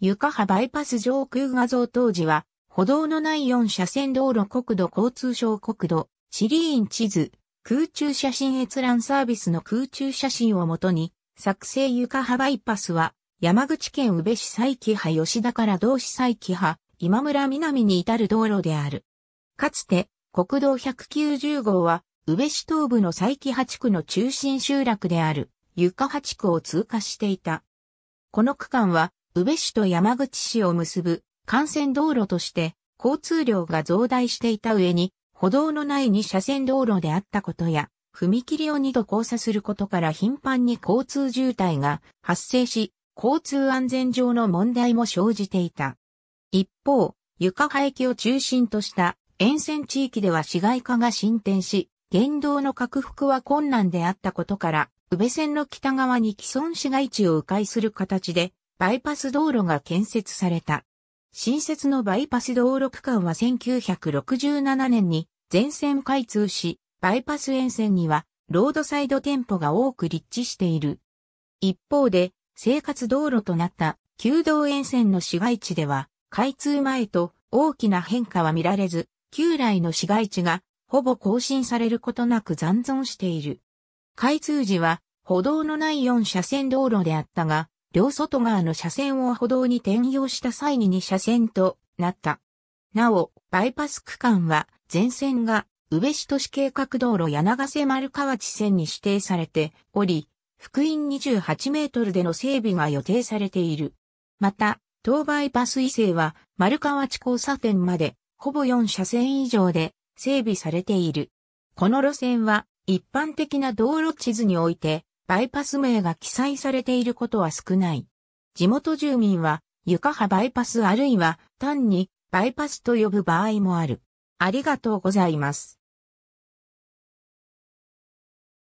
床派バイパス上空画像当時は、歩道のない4車線道路国土交通省国土、地理院地図、空中写真閲覧サービスの空中写真をもとに、作成床派バイパスは、山口県宇部市佐伯派吉田から同市佐伯派、今村南に至る道路である。かつて、国道190号は、宇部市東部の佐伯派地区の中心集落である、床派地区を通過していた。この区間は、宇部市と山口市を結ぶ幹線道路として交通量が増大していた上に、歩道のない2車線道路であったことや、踏切を2度交差することから頻繁に交通渋滞が発生し、交通安全上の問題も生じていた。一方、床廃棄を中心とした沿線地域では市街化が進展し、言動の拡幅は困難であったことから、宇部線の北側に既存市街地を迂回する形で、バイパス道路が建設された。新設のバイパス道路区間は1967年に全線開通し、バイパス沿線にはロードサイド店舗が多く立地している。一方で、生活道路となった旧道沿線の市街地では、開通前と大きな変化は見られず、旧来の市街地がほぼ更新されることなく残存している。開通時は歩道のない4車線道路であったが、両外側の車線を歩道に転用した際に2車線となった。なお、バイパス区間は、全線が、宇部市都市計画道路柳瀬丸川地線に指定されており、福音28メートルでの整備が予定されている。また、東バイパス異性は、丸川地交差点まで、ほぼ4車線以上で、整備されている。この路線は、一般的な道路地図において、バイパス名が記載されていることは少ない。地元住民は床派バイパスあるいは単にバイパスと呼ぶ場合もある。ありがとうございます。